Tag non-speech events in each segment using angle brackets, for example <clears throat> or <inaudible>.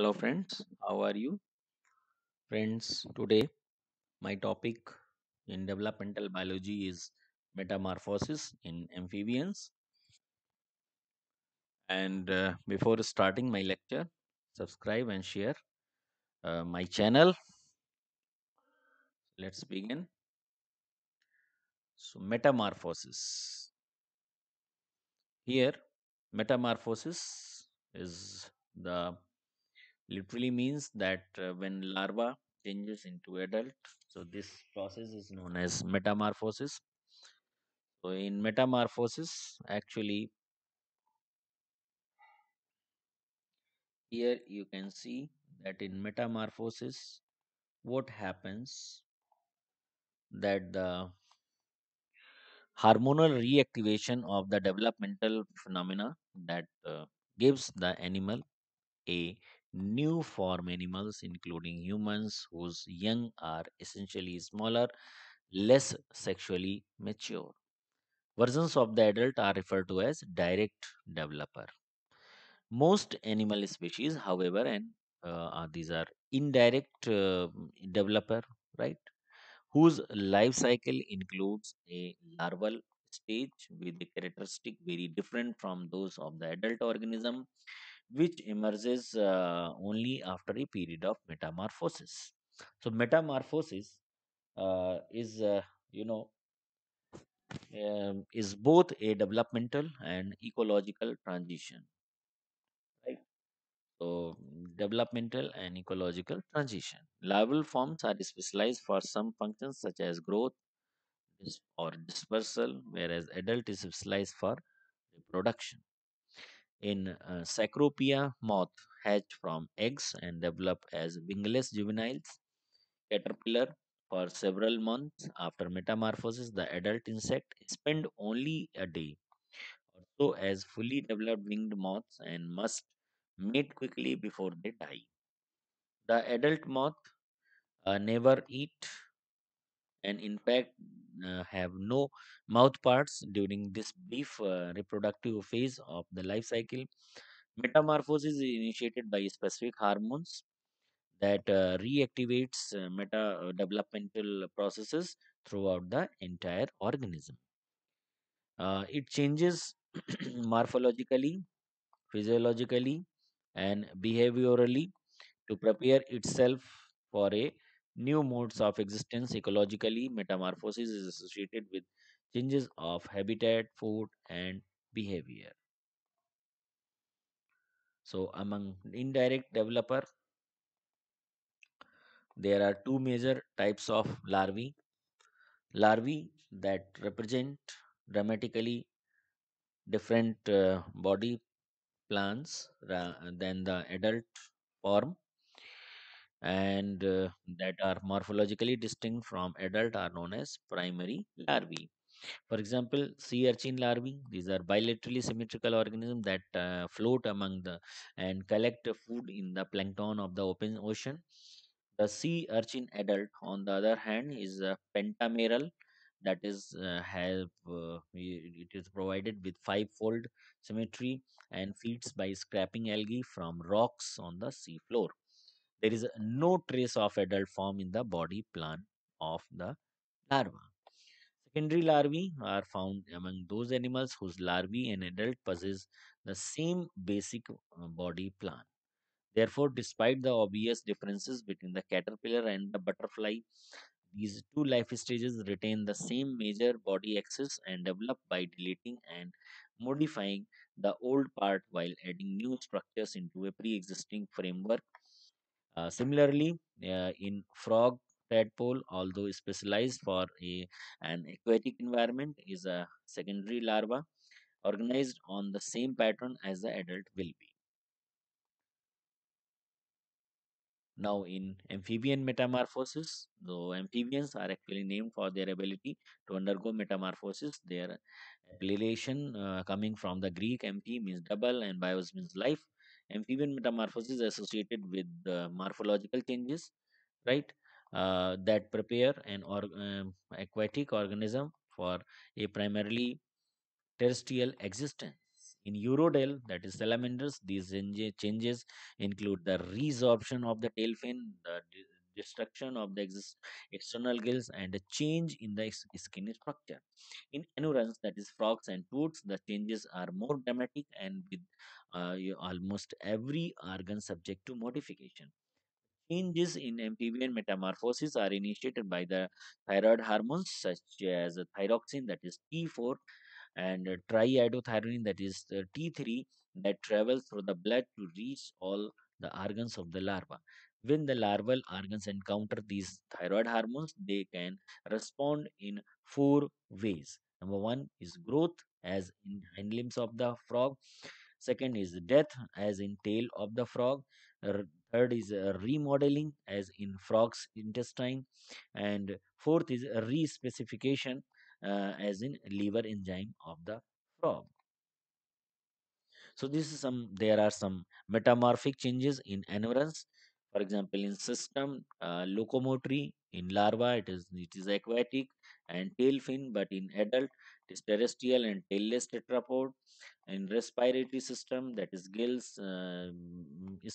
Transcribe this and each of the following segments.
hello friends how are you friends today my topic in developmental biology is metamorphosis in amphibians and uh, before starting my lecture subscribe and share uh, my channel let's begin so metamorphosis here metamorphosis is the literally means that uh, when larva changes into adult so this process is known as metamorphosis so in metamorphosis actually here you can see that in metamorphosis what happens that the hormonal reactivation of the developmental phenomena that uh, gives the animal a new form animals, including humans, whose young are essentially smaller, less sexually mature. Versions of the adult are referred to as direct developer. Most animal species, however, and uh, uh these are indirect uh, developer, right? whose life cycle includes a larval stage with a characteristic very different from those of the adult organism which emerges uh, only after a period of metamorphosis. So, metamorphosis uh, is, uh, you know, um, is both a developmental and ecological transition. Right? So, developmental and ecological transition. Larval forms are specialized for some functions such as growth or dispersal, whereas adult is specialized for reproduction. In uh, Cecropia, moth hatch from eggs and develop as wingless juveniles. Caterpillar, for several months after metamorphosis, the adult insect spend only a day or so as fully developed winged moths and must mate quickly before they die. The adult moth uh, never eat and in fact uh, have no mouth parts during this brief uh, reproductive phase of the life cycle. Metamorphosis is initiated by specific hormones that uh, reactivates uh, meta uh, developmental processes throughout the entire organism. Uh, it changes <clears throat> morphologically, physiologically, and behaviorally to prepare itself for a new modes of existence ecologically metamorphosis is associated with changes of habitat food and behavior so among indirect developer there are two major types of larvae larvae that represent dramatically different uh, body plans than the adult form and uh, that are morphologically distinct from adult are known as primary larvae. For example, sea urchin larvae, these are bilaterally symmetrical organisms that uh, float among the and collect food in the plankton of the open ocean. The sea urchin adult, on the other hand, is a pentameral that is uh, have uh, it is provided with five-fold symmetry and feeds by scraping algae from rocks on the seafloor there is no trace of adult form in the body plan of the larva. Secondary larvae are found among those animals whose larvae and adult possess the same basic uh, body plan. Therefore, despite the obvious differences between the caterpillar and the butterfly, these two life stages retain the same major body axis and develop by deleting and modifying the old part while adding new structures into a pre-existing framework uh, similarly, uh, in frog tadpole, although specialized for a, an aquatic environment, is a secondary larva organized on the same pattern as the adult will be. Now, in amphibian metamorphosis, though amphibians are actually named for their ability to undergo metamorphosis, their appellation uh, coming from the Greek amphi means double and bios means life, amphibian metamorphosis is associated with uh, morphological changes right uh, that prepare an or, um, aquatic organism for a primarily terrestrial existence in eurodale that is salamanders these changes include the resorption of the tail fin the destruction of the exist external gills and a change in the skin structure. In aneurysms, that is frogs and toots, the changes are more dramatic and with uh, almost every organ subject to modification. Changes in amphibian metamorphosis are initiated by the thyroid hormones such as thyroxine that is T4 and triiodothyronine that is T3 that travels through the blood to reach all the organs of the larva. When the larval organs encounter these thyroid hormones, they can respond in four ways. Number one is growth, as in hind limbs of the frog. Second is death, as in tail of the frog. Third is uh, remodeling, as in frog's intestine. And fourth is respecification, uh, as in liver enzyme of the frog. So this is some. There are some metamorphic changes in aneurons for example in system uh, locomotory in larva it is it is aquatic and tail fin but in adult it is terrestrial and tailless tetrapod in respiratory system that is gills uh,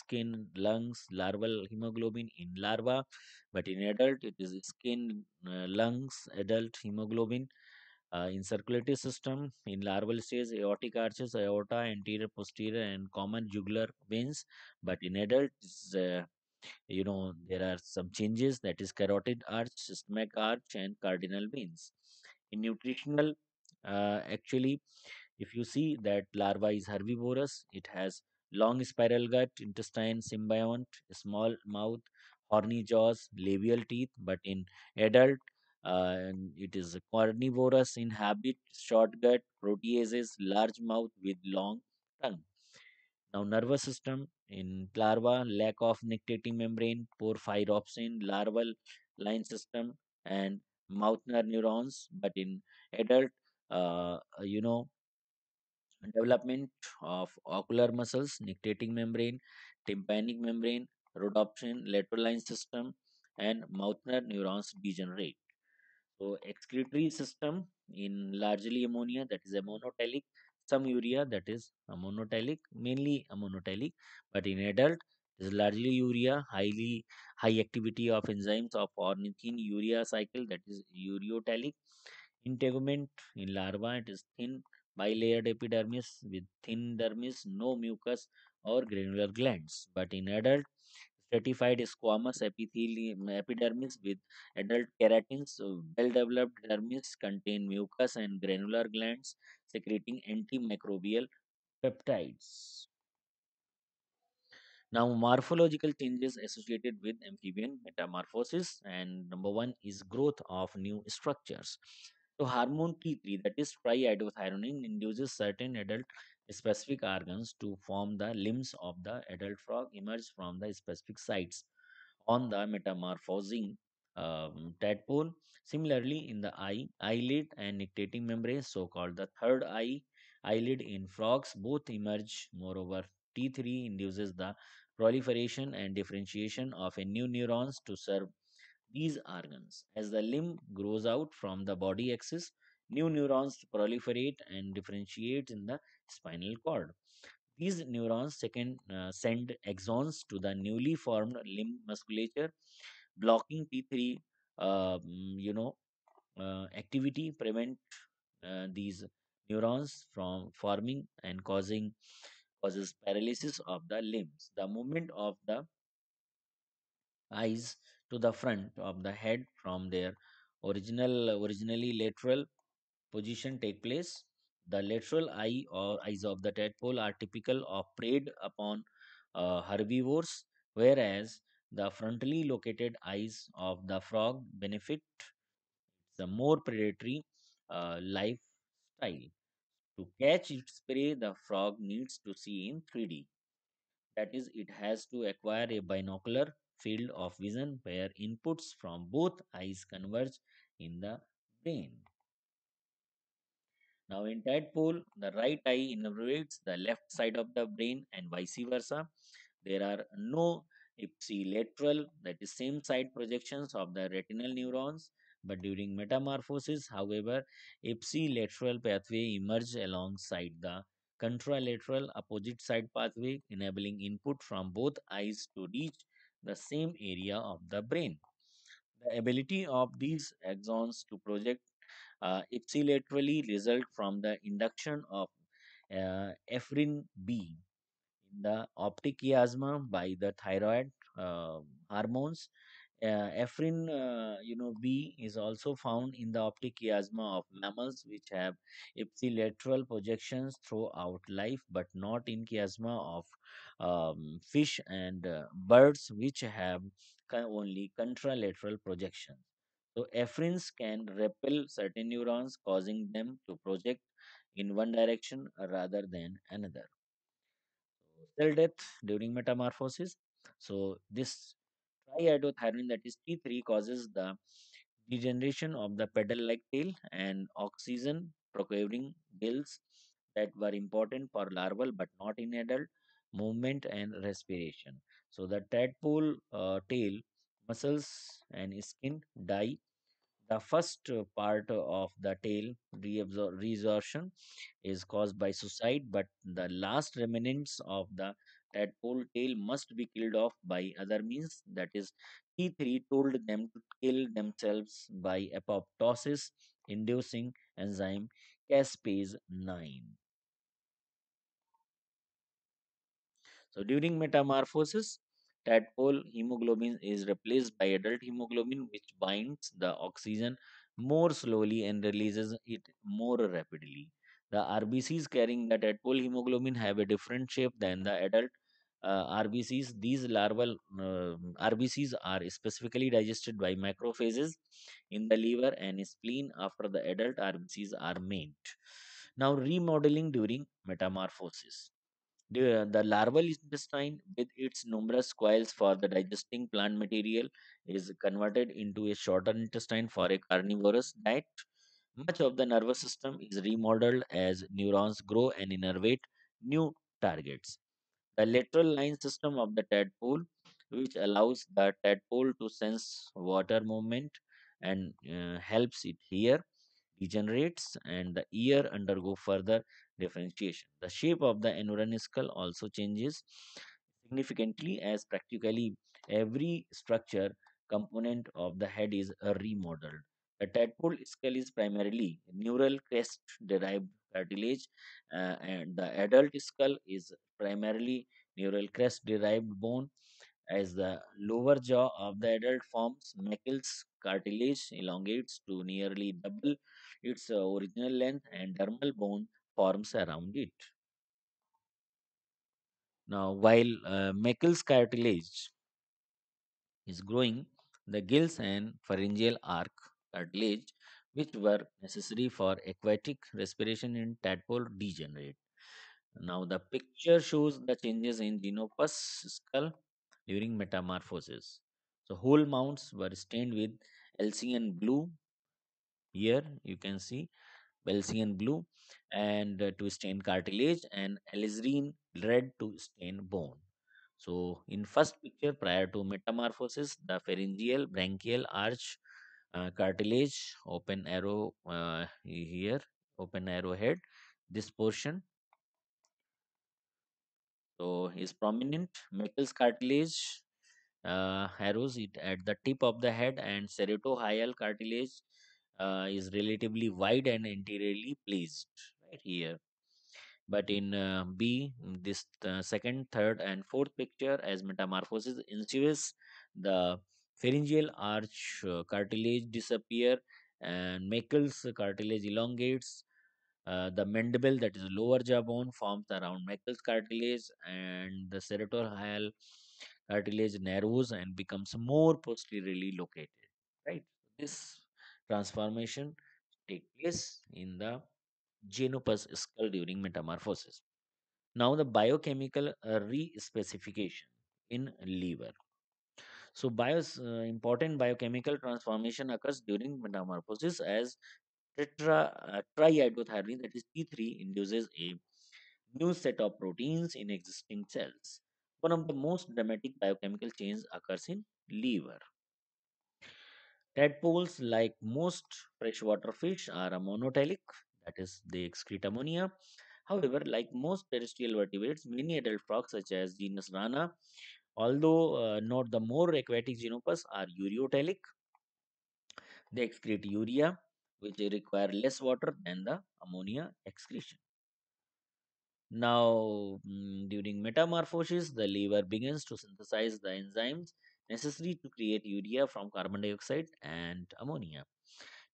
skin lungs larval hemoglobin in larva but in adult it is skin uh, lungs adult hemoglobin uh, in circulatory system in larval stage aortic arches aorta anterior posterior and common jugular veins but in adult uh, you know there are some changes that is carotid arch systemic arch and cardinal veins in nutritional uh, actually if you see that larva is herbivorous it has long spiral gut intestine symbiont small mouth horny jaws labial teeth but in adult uh, it is carnivorous in habit short gut proteases large mouth with long tongue now nervous system in larva, lack of nictitating membrane, poor pyropsin, larval line system and mouth nerve neurons. But in adult, uh, uh you know, development of ocular muscles, nictitating membrane, tympanic membrane, rhodopsin, lateral line system and mouth nerve neurons degenerate. So excretory system in largely ammonia that is ammonotelic some urea that is monotylic, mainly monotylic, but in adult is largely urea, highly high activity of enzymes of ornithine urea cycle that is ureotelic. Integument in larva it is thin bilayered epidermis with thin dermis, no mucus or granular glands. But in adult stratified squamous epithelium epidermis with adult keratins. Uh, well developed dermis contain mucus and granular glands secreting antimicrobial peptides. Now, morphological changes associated with amphibian metamorphosis, and number one is growth of new structures. So, hormone T3, that is triiodothyronine, induces certain adult specific organs to form the limbs of the adult frog emerge from the specific sites on the metamorphosing um, tadpole. Similarly, in the eye, eyelid and nictitating membrane, so called the third eye, eyelid in frogs, both emerge. Moreover, T3 induces the proliferation and differentiation of a new neurons to serve these organs. As the limb grows out from the body axis, new neurons proliferate and differentiate in the spinal cord. These neurons second, uh, send axons to the newly formed limb musculature, blocking T3, uh, mm, you know, uh, activity prevent uh, these neurons from forming and causing causes paralysis of the limbs. The movement of the eyes to the front of the head from their original originally lateral position take place the lateral eye or eyes of the tadpole are typical of preyed upon uh, herbivores, whereas the frontally located eyes of the frog benefit the more predatory uh, lifestyle. To catch its prey, the frog needs to see in 3D. That is, it has to acquire a binocular field of vision where inputs from both eyes converge in the brain. Now in tadpole, the right eye innervates the left side of the brain and vice versa. There are no ipsilateral, that is same side projections of the retinal neurons. But during metamorphosis, however, ipsilateral pathway emerge alongside the contralateral opposite side pathway, enabling input from both eyes to reach the same area of the brain. The ability of these axons to project uh, ipsilaterally result from the induction of uh, ephrin B in the optic chiasm by the thyroid um, uh, hormones. ephrin, uh, you know, B is also found in the optic chiasma of mammals which have ipsilateral projections throughout life, but not in chiasma of um, fish and uh, birds which have only contralateral projections. So efferents can repel certain neurons, causing them to project in one direction rather than another. Cell death during metamorphosis. So this triiodothyronine that is T3 causes the degeneration of the pedal like tail and oxygen procuring gills that were important for larval but not in adult movement and respiration. So the tadpole uh, tail muscles and skin die the first part of the tail resorption is caused by suicide but the last remnants of the tadpole tail must be killed off by other means that is t3 told them to kill themselves by apoptosis inducing enzyme caspase 9 so during metamorphosis tadpole hemoglobin is replaced by adult hemoglobin which binds the oxygen more slowly and releases it more rapidly the rbcs carrying the tadpole hemoglobin have a different shape than the adult uh, rbcs these larval uh, um, rbcs are specifically digested by macrophages in the liver and spleen after the adult rbcs are made now remodeling during metamorphosis the, larval intestine, with its numerous coils for the digesting plant material, is converted into a shorter intestine for a carnivorous diet. Much of the nervous system is remodeled as neurons grow and innervate new targets. The lateral line system of the tadpole, which allows the tadpole to sense water movement and uh, helps it hear, degenerates, and the ear undergo further differentiation. The shape of the anodine skull also changes significantly as practically every structure component of the head is remodeled. The tadpole skull is primarily neural crest derived cartilage uh, and the adult skull is primarily neural crest derived bone as the lower jaw of the adult forms Meckel's cartilage elongates to nearly double its uh, original length and dermal bone forms around it. Now, while uh, Meckel's cartilage is growing, the gills and pharyngeal arc cartilage, which were necessary for aquatic respiration in tadpole, degenerate. Now, the picture shows the changes in Xenopus skull during metamorphosis. So, whole mounts were stained with Alcyon blue. Here you can see Belcian blue and uh, to stain cartilage and alizarin red to stain bone. So in first picture prior to metamorphosis the pharyngeal branchial arch uh, cartilage open arrow uh, here open arrow head this portion so is prominent metals cartilage uh, arrows it at the tip of the head and serratohial cartilage uh, is relatively wide and anteriorly placed right here but in uh, b this uh, second third and fourth picture as metamorphosis ensues the pharyngeal arch uh, cartilage disappear and Meckel's cartilage elongates uh, the mandible that is lower jawbone forms around Meckel's cartilage and the seratohyoid cartilage narrows and becomes more posteriorly located right this transformation take place in the genopus skull during metamorphosis. Now the biochemical uh, re-specification in liver. So bios, uh, important biochemical transformation occurs during metamorphosis as tetra uh, triiodothyronine that is T3 induces a new set of proteins in existing cells. One of the most dramatic biochemical changes occurs in liver. Tadpoles, like most freshwater fish, are a monotelic, that is, they excrete ammonia. However, like most terrestrial vertebrates, many adult frogs, such as genus Rana, although uh, not the more aquatic genopus, are ureotelic. They excrete urea, which require less water than the ammonia excretion. Now, mm, during metamorphosis, the liver begins to synthesize the enzymes necessary to create urea from carbon dioxide and ammonia.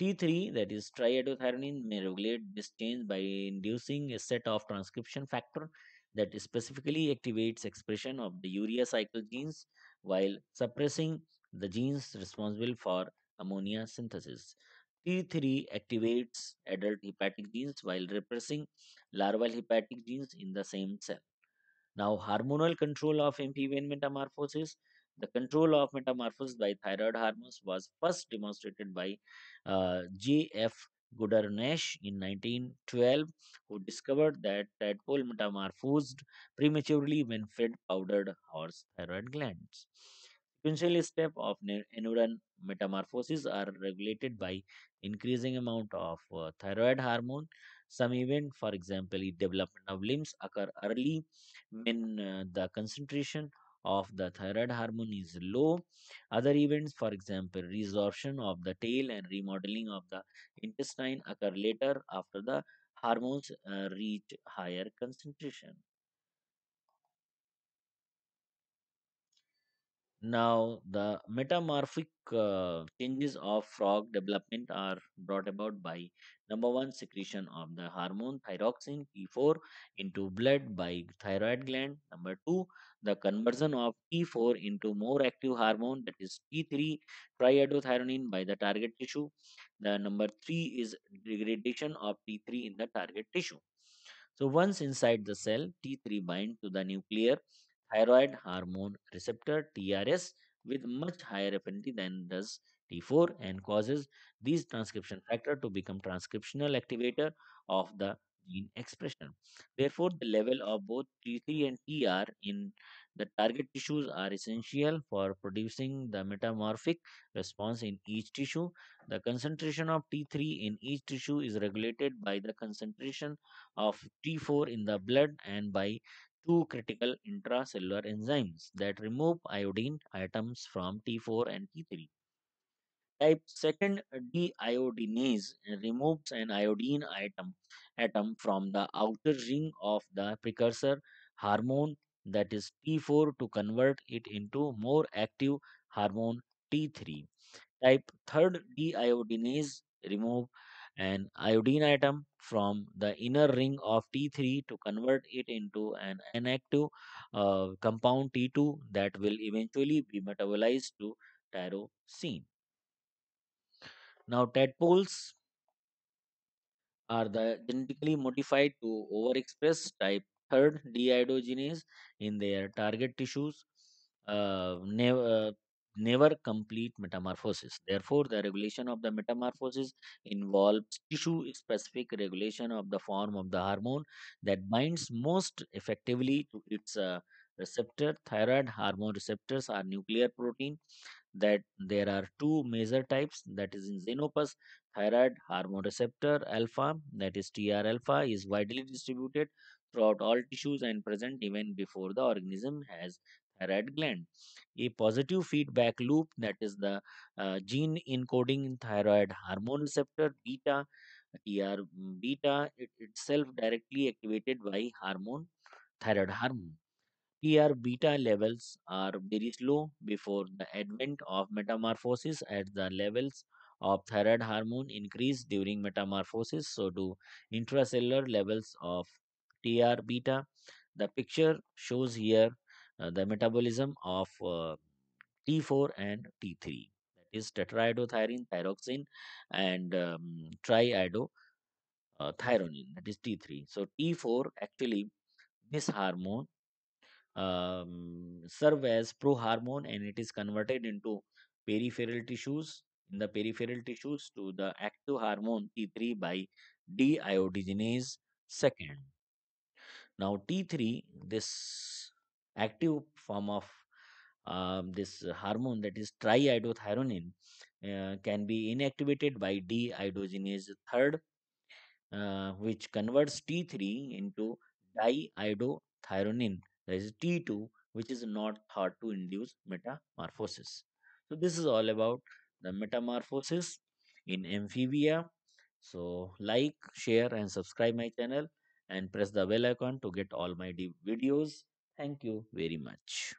T3 that is triiodothyronine may regulate this change by inducing a set of transcription factor that specifically activates expression of the urea cycle genes while suppressing the genes responsible for ammonia synthesis. T3 activates adult hepatic genes while repressing larval hepatic genes in the same cell. Now, hormonal control of MPV metamorphosis. The control of metamorphosis by thyroid hormones was first demonstrated by uh, G.F. Nash in 1912, who discovered that tadpole metamorphosed prematurely when fed powdered horse thyroid glands. Sequential steps of anuran metamorphosis are regulated by increasing amount of uh, thyroid hormone. Some event, for example, development of limbs occur early when uh, the concentration of the thyroid hormone is low. Other events, for example, resorption of the tail and remodeling of the intestine occur later after the hormones uh, reach higher concentration. Now, the metamorphic uh, changes of frog development are brought about by Number one, secretion of the hormone thyroxine T4 into blood by thyroid gland. Number two, the conversion of T4 into more active hormone that is T3 triiodothyronine by the target tissue. The number three is degradation of T3 in the target tissue. So once inside the cell, T3 bind to the nuclear thyroid hormone receptor TRS with much higher affinity than does T4 and causes these transcription factor to become transcriptional activator of the gene expression. Therefore, the level of both T3 and TR in the target tissues are essential for producing the metamorphic response in each tissue. The concentration of T3 in each tissue is regulated by the concentration of T4 in the blood and by two critical intracellular enzymes that remove iodine atoms from T4 and T3. Type second deiodinase removes an iodine atom, atom from the outer ring of the precursor hormone that is T4 to convert it into more active hormone T3. Type third deiodinase remove an iodine atom from the inner ring of T3 to convert it into an inactive uh, compound T2 that will eventually be metabolized to tyrosine. Now, tadpoles are the genetically modified to overexpress type 3rd dehydrogenase in their target tissues, uh, uh, never complete metamorphosis. Therefore, the regulation of the metamorphosis involves tissue-specific regulation of the form of the hormone that binds most effectively to its uh, receptor. Thyroid hormone receptors are nuclear protein that there are two major types that is in xenopus thyroid hormone receptor alpha that is TR alpha is widely distributed throughout all tissues and present even before the organism has thyroid gland. A positive feedback loop that is the uh, gene encoding thyroid hormone receptor beta TR beta it itself directly activated by hormone thyroid hormone. TR beta levels are very low before the advent of metamorphosis at the levels of thyroid hormone increase during metamorphosis so do intracellular levels of TR beta. The picture shows here uh, the metabolism of uh, T4 and T3 that is tetraiodothyronine thyroxine and um, triiodothyronine uh, that is T3. So T4 actually this hormone um, serve as prohormone and it is converted into peripheral tissues in the peripheral tissues to the active hormone T3 by deiodinase second. Now T3 this active form of um, this hormone that is triiodothyronine uh, can be inactivated by deiodinase third uh, which converts T3 into diiodothyronine there is T2, which is not hard to induce metamorphosis. So this is all about the metamorphosis in amphibia. So like, share and subscribe my channel and press the bell icon to get all my videos. Thank you very much.